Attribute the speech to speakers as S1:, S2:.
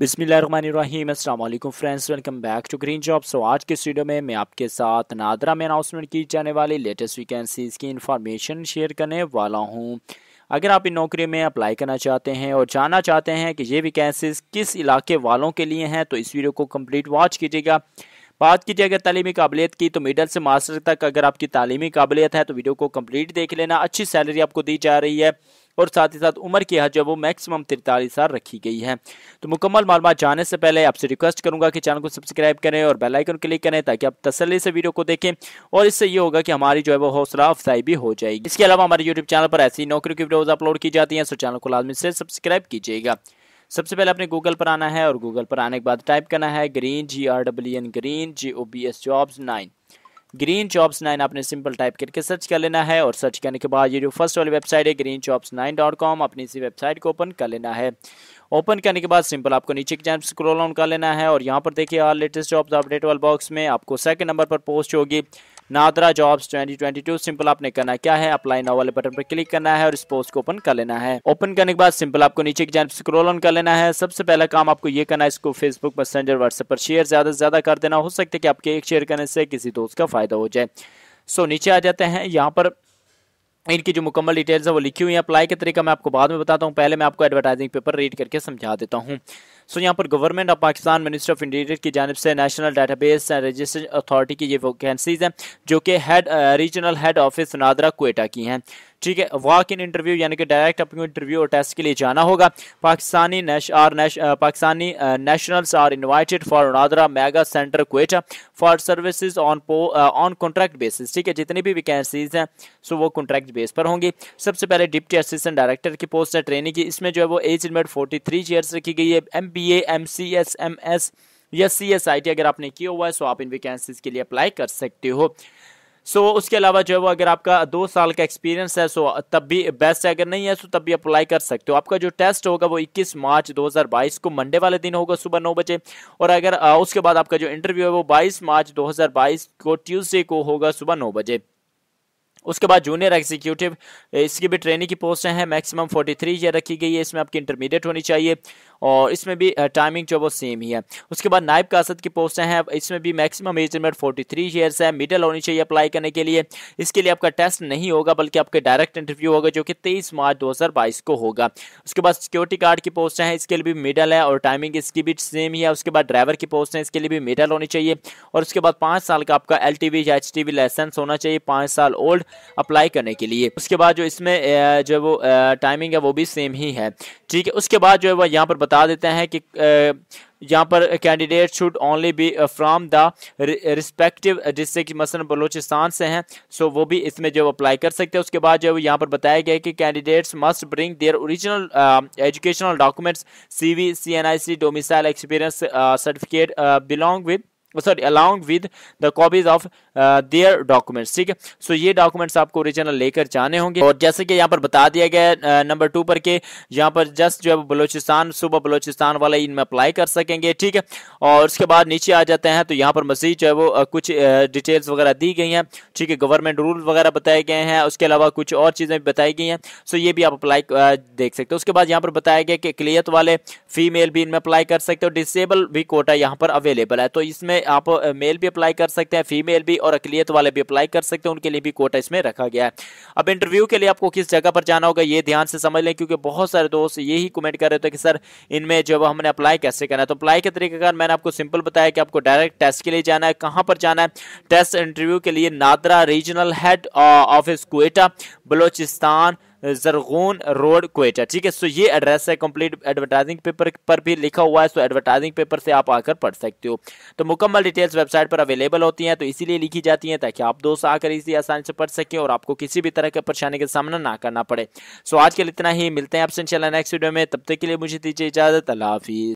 S1: बिसमीम अल्लाम friends welcome back to green job so आज के वीडियो में मैं आपके साथ नादरा में अनाउंसमेंट की जाने वाली लेटेस्ट वैकेंसीज़ की इन्फॉर्मेशन शेयर करने वाला हूं अगर आप इन नौकरी में अप्लाई करना चाहते हैं और जानना चाहते हैं कि ये वैकेंसीज़ किस इलाके वालों के लिए हैं तो इस वीडियो को कम्प्लीट वॉच कीजिएगा बात की जाए अगर तालीमी काबिलियत की तो मिडल से मास्टर तक अगर आपकी तालीमी काबिलियत है तो वीडियो को कम्प्लीट देख लेना अच्छी सैलरी आपको दी जा रही है और साथ ही साथ उम्र की हद जो है वो मैक्सिमम तिरतालीस साल रखी गई है तो मुकम्मल मालूम जाने से पहले आपसे रिक्वेस्ट करूंगा कि चैनल को सब्सक्राइब करें और बेलाइकन क्लिक करें ताकि आप तसली से वीडियो को देखें और इससे ये होगा कि हमारी जो है वो हौसला अफजाई भी हो जाएगी इसके अलावा हमारे यूट्यूब चैनल पर ऐसी नौकरी की वीडियोज अपलोड की जाती है सो चैनल को लाजमी से सब्सक्राइब कीजिएगा सबसे पहले आपने गूगल पर आना है और गूगल पर आने के बाद टाइप करना है green G R W N green G O B S jobs nine green jobs nine आपने सिंपल टाइप करके सर्च कर लेना है और सर्च करने के बाद ये जो फर्स्ट वाली वेबसाइट है green jobs nine dot com अपनी इसी वेबसाइट को ओपन कर लेना है ओपन करने के बाद सिंपल आपको नीचे की जैसे स्क्रोल ऑन कर लेना है और यहाँ पर देखिए आर लेटेस्ट जॉब अपडेट वाल बॉक्स में आपको सेकंड नंबर पर पोस्ट होगी नादरा जॉब्स 2022 सिंपल आपने करना क्या है अप्लाई नाउ वाले बटन पर क्लिक करना है और इस पोस्ट को ओपन कर लेना है ओपन करने के बाद सिंपल आपको नीचे की जान स्क्रोल ऑन कर लेना है सबसे पहला काम आपको ये करना है इसको फेसबुक मैसेंजर व्हाट्सएप पर शेयर ज्यादा से ज्यादा कर देना हो सकता है कि आपके एक शेयर करने से किसी दोस्त का फायदा हो जाए सो so, नीचे आ जाते हैं यहाँ पर इनकी जो मुकम्मल डिटेल्स है वो लिखी हुई है अप्लाई के तरीका मैं आपको बाद में बताता हूँ पहले मैं आपको एडवर्टाइजिंग पेपर रीड करके समझा देता हूँ सो यहाँ पर Government of Pakistan Minister of Interior की जानब से National Database and Register Authority की ये वैकेंसीज हैं जो कि head regional head office NADRA Quetta की हैं ठीक है वॉक इन इंटरव्यू यानी कि डायरेक्ट आपको इंटरव्यू और टेस्ट के लिए जाना होगा पाकिस्तानी नेश आर नेश Pakistani nationals are invited for NADRA mega centre Quetta for services on on contract basis ठीक है जितनी भी वैकेंसीज हैं सो वो कॉन्ट्रैक्ट बेस पर होंगी सबसे पहले डिप्टी असिस्टेंट डायरेक्टर की पोस्ट है ट्रेनिंग की इसमें जो है वो age limit forty three years रखी गई है M B M C S M S या सी एस आई टी अगर आपने किया हुआ है सो आप इन वैकेंसीज के लिए अप्लाई कर सकते हो सो so, उसके अलावा जो है वो अगर आपका दो साल का एक्सपीरियंस है सो तब भी बेस्ट है अगर नहीं है सो तब भी अप्लाई कर सकते हो आपका जो टेस्ट होगा वो 21 मार्च 2022 को मंडे वाले दिन होगा सुबह नौ बजे और अगर उसके बाद आपका जो इंटरव्यू है वो 22 मार्च 2022 को ट्यूसडे को होगा सुबह नौ बजे उसके बाद जूनियर एग्जीक्यूटिव इसकी भी ट्रेनिंग की पोस्टें हैं मैक्सिमम 43 ये रखी गई है इसमें आपकी इंटरमीडिएट होनी चाहिए और इसमें भी टाइमिंग जो वो सेम ही है उसके बाद नायब कासद की पोस्टें है इसमें भी maximum age limit forty three years है मिडल होनी चाहिए अप्लाई करने के लिए इसके लिए आपका टेस्ट नहीं होगा बल्कि आपके डायरेक्ट इंटरव्यू होगा जो कि तेईस मार्च दो को होगा उसके बाद सिक्योरिटी गार्ड की पोस्टें हैं इसके लिए भी मिडल है और टाइमिंग इसकी भी सेम ही है उसके बाद ड्राइवर की पोस्ट है इसके लिए भी मिडल होनी चाहिए और उसके बाद पाँच साल का आपका एल टी या एच लाइसेंस होना चाहिए पाँच साल ओल्ड अप्लाई करने के लिए उसके बाद जो इसमें जो वो टाइमिंग है वो भी सेम ही है ठीक है उसके बाद जो है वो यहाँ पर बता देते हैं कि यहाँ पर candidate should only be from the respective district मसलन बलोचिस्तान से हैं सो वो भी इसमें जो अप्लाई कर सकते हैं उसके बाद जो है वो यहाँ पर बताया गया है कि candidates must bring their original educational documents C V C N I C domicile experience certificate belong with sorry along with the copies of their documents ठीक है सो ये डॉक्यूमेंट्स आपको ओरिजिनल लेकर जाने होंगे और जैसे कि यहाँ पर बता दिया गया नंबर टू uh, पर के यहाँ पर जस्ट जो है बलोचिस्तान सुबह बलोचिस्तान वाले इनमें अप्लाई कर सकेंगे ठीक है और उसके बाद नीचे आ जाते हैं तो यहाँ पर मजीद जो है वो uh, कुछ डिटेल्स uh, वगैरह दी गई हैं ठीक है गवर्नमेंट रूल वगैरह बताए गए हैं उसके अलावा कुछ और चीज़ें भी बताई गई हैं सो ये भी आप अप्लाई देख सकते हो उसके बाद यहाँ पर बताया गया कि क्लियत वाले फीमेल भी इनमें अप्लाई कर सकते हो डिसेबल भी कोटा यहाँ पर अवेलेबल है तो इसमें आप मेल भी अप्लाई कर सकते हैं फीमेल भी और अकलियत वाले भी अप्लाई कर सकते हैं उनके लिए भी कोटा इसमें रखा गया है अब इंटरव्यू के लिए आपको किस जगह पर जाना होगा ये ध्यान से समझ लें क्योंकि बहुत सारे दोस्त यही कमेंट कर रहे थे कि सर इनमें जब हमने अप्लाई कैसे करना है तो अप्लाई के तरीके का मैंने आपको सिंपल बताया कि आपको डायरेक्ट टेस्ट के लिए जाना है कहाँ पर जाना है टेस्ट इंटरव्यू के लिए NADRA regional head office Quetta Balochistan Zarghoon road Quetta ठीक है सो ये एड्रेस है कंप्लीट एडवर्टाइजिंग पेपर पर भी लिखा हुआ है सो एडवर्टाइजिंग पेपर से आप आकर पढ़ सकते हो तो मुकम्मल डिटेल्स वेबसाइट पर अवेलेबल होती हैं तो इसीलिए लिखी जाती हैं ताकि आप दोस्त आकर इसी आसानी से पढ़ सकें और आपको किसी भी तरह के परेशानी का सामना ना करना पड़े सो आज के लिए इतना ही मिलते हैं आपसे इंशाल्लाह नेक्स्ट वीडियो में तब तक के लिए मुझे दीजिए इजाज़त अल्लाह हाफिज़